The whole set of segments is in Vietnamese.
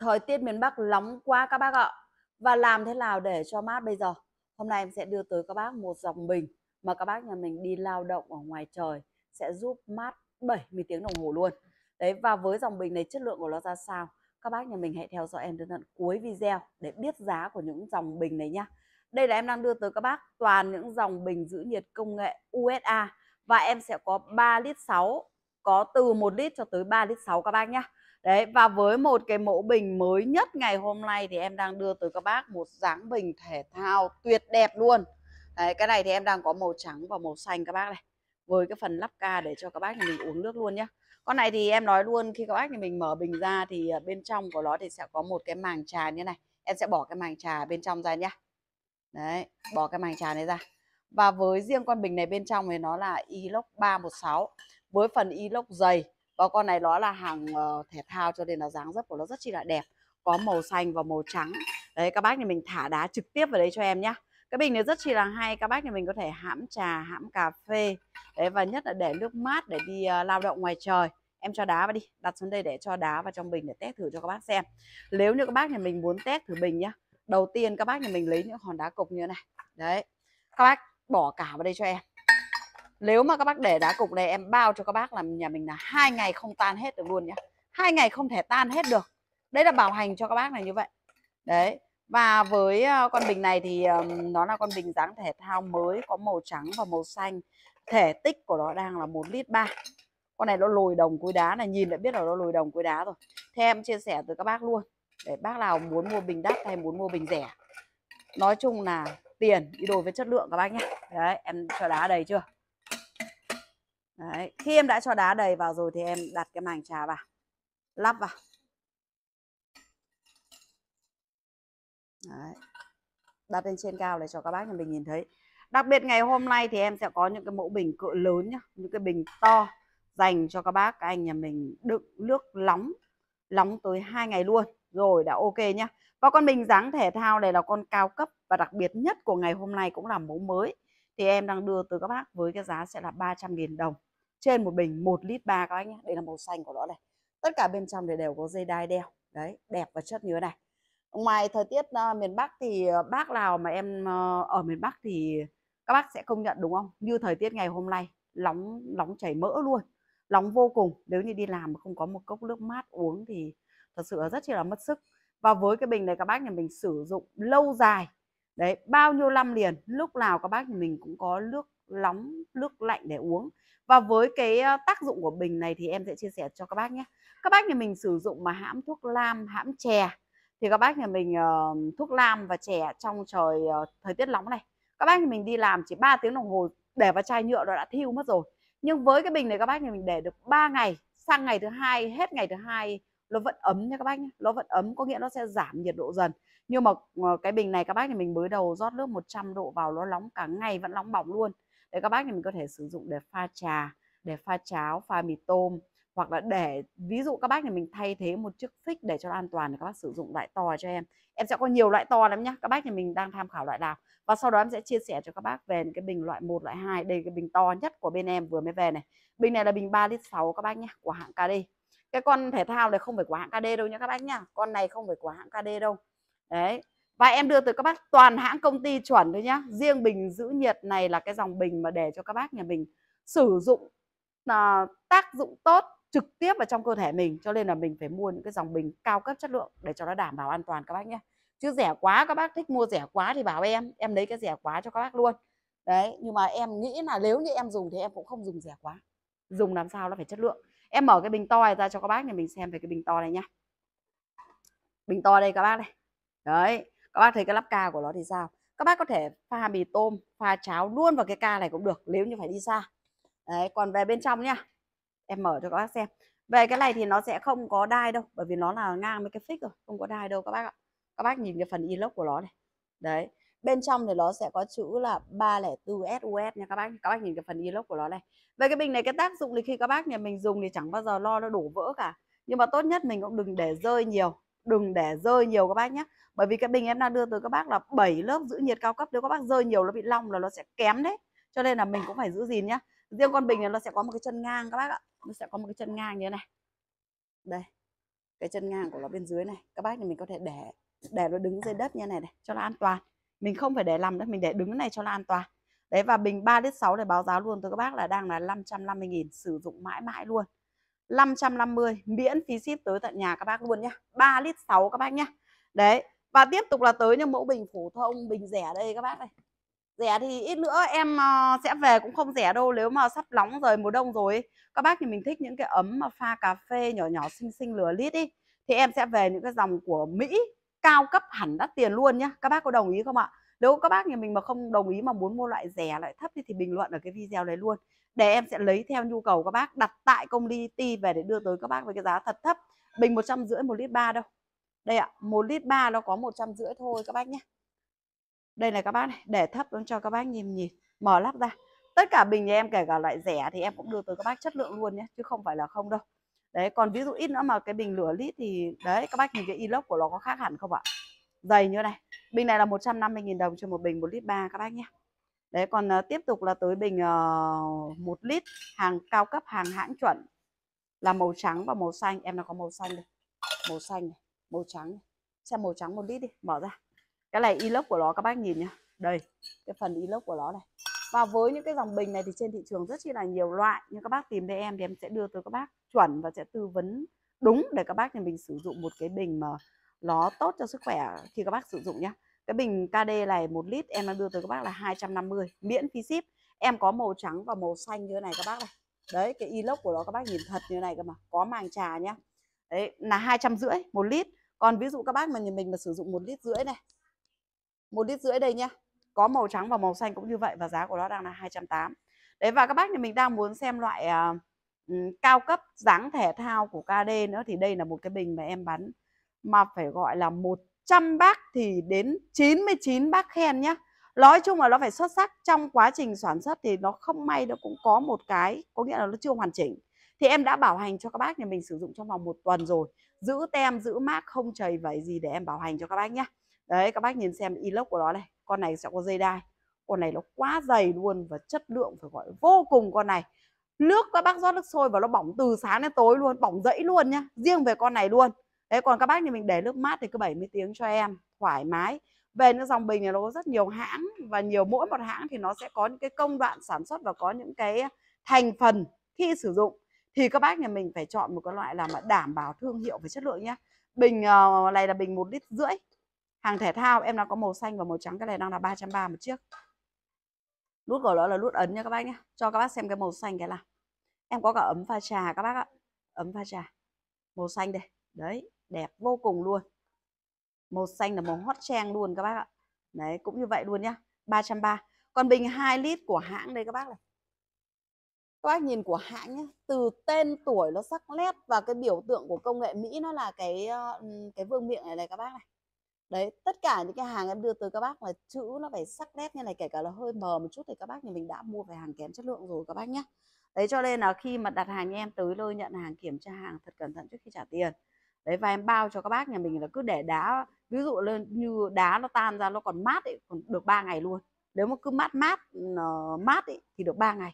thời tiết miền Bắc nóng quá các bác ạ. Và làm thế nào để cho mát bây giờ? Hôm nay em sẽ đưa tới các bác một dòng bình mà các bác nhà mình đi lao động ở ngoài trời sẽ giúp mát 70 tiếng đồng hồ luôn. Đấy và với dòng bình này chất lượng của nó ra sao? Các bác nhà mình hãy theo dõi em đến tận cuối video để biết giá của những dòng bình này nhá. Đây là em đang đưa tới các bác toàn những dòng bình giữ nhiệt công nghệ USA và em sẽ có 3 lít 6 có từ 1 lít cho tới 3 lít 6 các bác nhá đấy và với một cái mẫu bình mới nhất ngày hôm nay thì em đang đưa tới các bác một dáng bình thể thao tuyệt đẹp luôn đấy cái này thì em đang có màu trắng và màu xanh các bác này với cái phần lắp ca để cho các bác nhà mình uống nước luôn nhé con này thì em nói luôn khi các bác nhà mình mở bình ra thì à, bên trong của nó thì sẽ có một cái màng trà như này em sẽ bỏ cái màng trà bên trong ra nhá đấy bỏ cái màng trà này ra và với riêng con bình này bên trong thì nó là inox 316 với phần inox dày và con này nó là hàng ờ, thể thao cho nên là dáng dấp của nó rất chi là đẹp có màu xanh và màu trắng đấy các bác thì mình thả đá trực tiếp vào đây cho em nhé cái bình này rất chi là hay các bác thì mình có thể hãm trà hãm cà phê đấy và nhất là để nước mát để đi uh, lao động ngoài trời em cho đá vào đi đặt xuống đây để cho đá vào trong bình để test thử cho các bác xem nếu như các bác thì mình muốn test thử bình nhá đầu tiên các bác thì mình lấy những hòn đá cục như thế này đấy các bác bỏ cả vào đây cho em nếu mà các bác để đá cục này em bao cho các bác là nhà mình là hai ngày không tan hết được luôn nhá hai ngày không thể tan hết được đấy là bảo hành cho các bác này như vậy đấy và với ờ, con bình này thì nó là con bình dáng thể thao mới có màu trắng và màu xanh thể tích của nó đang là một lít ba, con này nó lồi đồng cối đá này nhìn đã biết là nó lồi đồng cối đá rồi thế em chia sẻ từ các bác luôn để bác nào muốn mua bình đắt hay muốn mua bình rẻ nói chung là tiền đi đôi với chất lượng các bác nhé đấy em cho đá đầy chưa Đấy. Khi em đã cho đá đầy vào rồi thì em đặt cái màng trà vào. Lắp vào. Đấy. Đặt lên trên cao để cho các bác nhà mình nhìn thấy. Đặc biệt ngày hôm nay thì em sẽ có những cái mẫu bình cỡ lớn nhá. Những cái bình to dành cho các bác, các anh nhà mình đựng nước nóng. Nóng tới hai ngày luôn. Rồi đã ok nhá. Có con bình dáng thể thao này là con cao cấp và đặc biệt nhất của ngày hôm nay cũng là mẫu mới thì em đang đưa tới các bác với cái giá sẽ là 300.000 đồng trên một bình 1 lít 3 các anh nhé đây là màu xanh của nó này tất cả bên trong thì đều có dây đai đeo đấy đẹp và chất như thế này ngoài thời tiết uh, miền Bắc thì ờ, bác nào mà em uh, ở miền Bắc thì các bác sẽ công nhận đúng không như thời tiết ngày hôm nay nóng nóng chảy mỡ luôn nóng vô cùng nếu như đi làm mà không có một cốc nước mát uống thì thật sự là rất là mất sức và với cái bình này các bác nhà mình sử dụng lâu dài đấy bao nhiêu năm liền lúc nào các bác nhà mình cũng có nước nóng nước lạnh để uống và với cái tác dụng của bình này thì em sẽ chia sẻ cho các bác nhé các bác nhà mình sử dụng mà hãm thuốc lam hãm chè thì các bác nhà mình uh, thuốc lam và chè trong trời uh, thời tiết nóng này các bác nhà mình đi làm chỉ 3 tiếng đồng hồ để vào chai nhựa nó đã thiêu mất rồi nhưng với cái bình này các bác nhà mình để được 3 ngày sang ngày thứ hai hết ngày thứ hai nó vẫn ấm nha các bác nhé nó vẫn ấm có nghĩa nó sẽ giảm nhiệt độ dần nhưng mà ờ, cái bình này các bác thì mình mới đầu rót nước 100 độ vào nó nóng cả ngày vẫn nóng bỏng luôn để các bác thì mình có thể sử dụng để pha trà để pha cháo pha mì tôm hoặc là để ví dụ các bác thì mình thay thế một chiếc phích để cho nó an toàn thì các bác sử dụng loại to cho em em sẽ có nhiều loại to lắm nhá các bác thì mình đang tham khảo loại nào và sau đó em sẽ chia sẻ cho các bác về những cái bình loại 1, loại 2 đây cái bình to nhất của bên em vừa mới về này bình này là bình 3 lít 6 các bác nhá của hãng KD cái con thể thao này không phải của hãng KD đâu nhá các bác nhá con này không phải của hãng KD đâu đấy và em đưa tới các bác toàn hãng công ty chuẩn thôi nhá riêng bình giữ nhiệt này là cái dòng bình mà để cho các bác nhà mình sử dụng uh, tác dụng tốt trực tiếp vào trong cơ thể mình cho nên là mình phải mua những cái dòng bình cao cấp chất lượng để cho nó đảm bảo an toàn các bác nhé chứ rẻ quá các bác thích mua rẻ quá thì bảo em em lấy cái rẻ quá cho các bác luôn đấy nhưng mà em nghĩ là nếu như em dùng thì em cũng không dùng rẻ quá dùng làm sao nó phải chất lượng em mở cái bình to này ra cho các bác nhà mình xem về cái bình to này nhá bình to đây các bác này đấy các bác thấy cái lắp ca của nó thì sao các bác có thể pha mì tôm pha cháo luôn vào cái ca này cũng được nếu như phải đi xa đấy còn về bên trong nhá em mở cho các bác xem về cái này thì nó sẽ không có đai đâu bởi vì nó là ngang với cái fix rồi không có đai đâu các bác ạ các bác nhìn cái phần inox của nó này đấy bên trong thì nó sẽ có chữ là 304 SUS nha các bác các bác nhìn cái phần inox của nó này về cái bình này cái tác dụng thì khi các bác nhà mình dùng thì chẳng bao giờ lo nó đổ vỡ cả nhưng mà tốt nhất mình cũng đừng để rơi nhiều đừng để rơi nhiều các bác nhé bởi vì cái bình em đang đưa tới các bác là 7 lớp giữ nhiệt cao cấp nếu các bác rơi nhiều nó bị long là nó sẽ kém đấy cho nên là mình cũng phải giữ gìn nhá riêng con bình này nó sẽ có một cái chân ngang các bác ạ nó sẽ có một cái chân ngang như thế này đây cái chân ngang của nó bên dưới này các bác thì mình có thể để để nó đứng dưới đất như này này cho nó an toàn mình không phải để nằm đất mình để đứng này cho nó an toàn đấy và bình 3 lít 6 để báo giá luôn tới các bác là đang là 550 nghìn sử dụng mãi mãi luôn 550 miễn phí ship tới tận nhà các bác luôn nhá 3 lít 6 các bác nhá đấy và tiếp tục là tới những mẫu bình phổ thông bình rẻ đây các bác này rẻ thì ít nữa em ờ, sẽ về cũng không rẻ đâu nếu mà sắp nóng rồi mùa đông rồi các bác thì mình thích những cái ấm mà pha cà phê nhỏ nhỏ xinh xinh lửa lít đi thì em sẽ về những cái dòng của Mỹ cao cấp hẳn đắt tiền luôn nhá các bác có đồng ý không ạ nếu các bác nhà mình mà không đồng ý mà muốn mua loại rẻ loại thấp thì, thì bình luận ở cái video đấy luôn để em sẽ lấy theo nhu cầu các bác đặt tại công ty ti về để đưa tới các bác với cái giá thật thấp bình một trăm rưỡi một lít ba đâu đây ạ một lít ba nó có một trăm rưỡi thôi các bác nhé đây này các bác này để thấp luôn cho các bác nhìn nhìn mở lắp ra tất cả bình nhà em kể cả loại rẻ thì em cũng đưa tới các bác chất lượng luôn nhé chứ không phải là không đâu đấy còn ví dụ ít nữa mà cái bình lửa lít thì đấy các bác nhìn cái inox của nó có khác hẳn không ạ dày như này Bình này là 150.000 đồng cho một bình 1 lít 3 các bác nhé. Đấy còn uh, tiếp tục là tới bình uh, ờ, 1 lít hàng cao cấp hàng hãng chuẩn là màu trắng và màu xanh. Em nó có màu xanh đây. Màu xanh này, màu trắng này. Xem màu trắng 1 lít đi, mở ra. Cái này inox của nó các bác nhìn nhá. Đây, cái phần inox của nó này. Và với những cái dòng bình này thì trên thị trường rất chi là nhiều loại Nhưng các bác tìm đến em thì em sẽ đưa tới các bác chuẩn và sẽ tư vấn đúng để các bác nhà mình sử dụng một cái bình mà nó tốt cho sức khỏe khi các bác sử dụng nhé cái bình KD này một lít em đang đưa tới các bác là 250 miễn phí ship em có màu trắng và màu xanh như thế này các bác này đấy cái inox của nó các bác nhìn thật như thế này cơ mà có màng trà nhá đấy là hai trăm rưỡi một lít còn ví dụ các bác mà nhìn mình mà sử dụng một lít rưỡi này một lít rưỡi đây nhá có màu trắng và màu xanh cũng như vậy và giá của nó đang là 280 đấy và các bác nhà mình đang muốn xem loại uh, cao cấp dáng thể thao của KD nữa thì đây là một cái bình mà em bán mà phải gọi là 100 bác thì đến 99 bác khen nhé nói chung là nó phải xuất sắc trong quá trình sản xuất thì nó không may nó cũng có một cái có nghĩa là nó chưa hoàn chỉnh thì em đã bảo hành cho các bác nhà mình sử dụng trong vòng một tuần rồi giữ tem giữ mát không chảy vẩy gì để em bảo hành cho các bác nhé đấy các bác nhìn xem inox của nó này con này sẽ có dây đai con này nó quá dày luôn và chất lượng phải gọi vô cùng con này nước các bác rót nước sôi và nó bỏng từ sáng đến tối luôn bỏng dẫy luôn nhá riêng về con này luôn Thế còn các bác thì mình để nước mát thì cứ 70 tiếng cho em thoải mái. Về những dòng bình này nó có rất nhiều hãng và nhiều mỗi một hãng thì nó sẽ có những cái công đoạn sản xuất và có những cái thành phần khi sử dụng thì các bác nhà mình phải chọn một cái loại là mà đảm bảo thương hiệu và chất lượng nhé. Bình ờ, này là bình một lít rưỡi. Hàng thể thao em nó có màu xanh và màu trắng cái này đang là 330 một chiếc. Nút của nó là nút ấn nha các bác nhé. Cho các bác xem cái màu xanh cái là. Em có cả ấm pha trà các bác ạ. Ấm pha trà. Màu xanh đây. Đấy, đẹp vô cùng luôn màu xanh là màu hot trend luôn các bác ạ đấy cũng như vậy luôn nhá 330 còn bình 2 lít của hãng đây các bác này các bác nhìn của hãng nhé từ tên tuổi nó sắc nét và cái biểu tượng của công nghệ Mỹ nó là cái ờ, cái vương miệng này này các bác này đấy tất cả những cái hàng em đưa tới các bác là chữ nó phải sắc nét như này kể cả là hơi mờ một chút thì các bác thì mình đã mua phải hàng kém chất lượng rồi các bác nhá đấy cho nên là khi mà đặt hàng em tới nơi nhận hàng kiểm tra hàng thật cẩn thận trước khi trả tiền đấy và em bao cho các bác nhà mình là cứ để đá ví dụ lên như đá nó tan ra nó còn mát ấy, còn được 3 ngày luôn nếu mà cứ mát mát ờ, mát ấy, thì được 3 ngày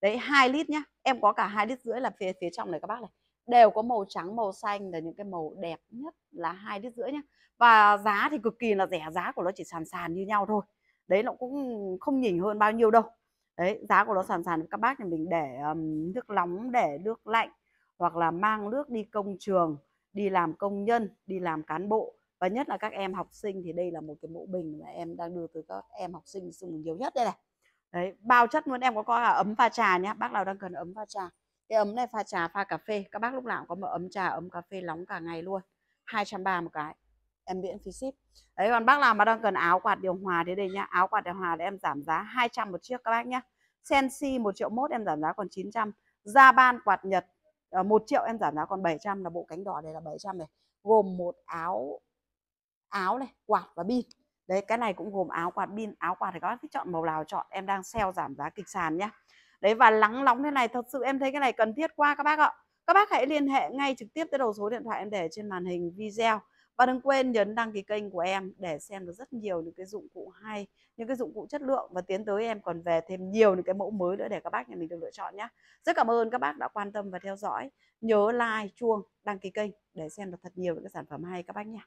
đấy hai lít nhá em có cả hai lít rưỡi là phía phía trong này các bác này đều có màu trắng màu xanh là những cái màu đẹp nhất là hai lít rưỡi nhá và giá thì cực kỳ là rẻ giá của nó chỉ sàn sàn như nhau thôi đấy nó cũng không nhỉnh hơn bao nhiêu đâu đấy giá của nó sàn sàn các bác nhà mình để um, nước nóng để nước lạnh hoặc là mang nước đi công trường đi làm công nhân đi làm cán bộ và nhất là các em học sinh thì đây là một cái mẫu bình mà em đang đưa tới các em học sinh dùng nhiều nhất đây này đấy bao chất luôn em có coi ấm pha trà nhé bác nào đang cần ấm pha trà cái ấm này pha trà pha cà phê các bác lúc nào cũng có một ấm trà ấm cà phê nóng cả ngày luôn 230 một cái em miễn phí ship đấy còn bác nào mà đang cần áo quạt điều hòa thì đây nhá áo quạt điều hòa để em giảm giá 200 một chiếc các bác nhá Sensi 1 triệu mốt em giảm giá còn 900 da ban quạt nhật 1 ờ, triệu em giảm giá còn 700 là bộ cánh đỏ này là 700 này gồm một áo áo này quạt và pin đấy cái này cũng gồm áo quạt pin áo quạt thì các bác thích chọn màu nào chọn em đang sale giảm giá kịch sàn nhá đấy và lắng nóng thế này thật sự em thấy cái này cần thiết quá các bác ạ các bác hãy liên hệ ngay trực tiếp tới đầu số điện thoại em để trên màn hình video và đừng quên nhấn đăng ký kênh của em để xem được rất nhiều những cái dụng cụ hay những cái dụng cụ chất lượng và tiến tới em còn về thêm nhiều những cái mẫu mới nữa để các bác nhà mình được lựa chọn nhé rất cảm ơn các bác đã quan tâm và theo dõi nhớ like chuông đăng ký kênh để xem được thật nhiều những cái sản phẩm hay các bác nhé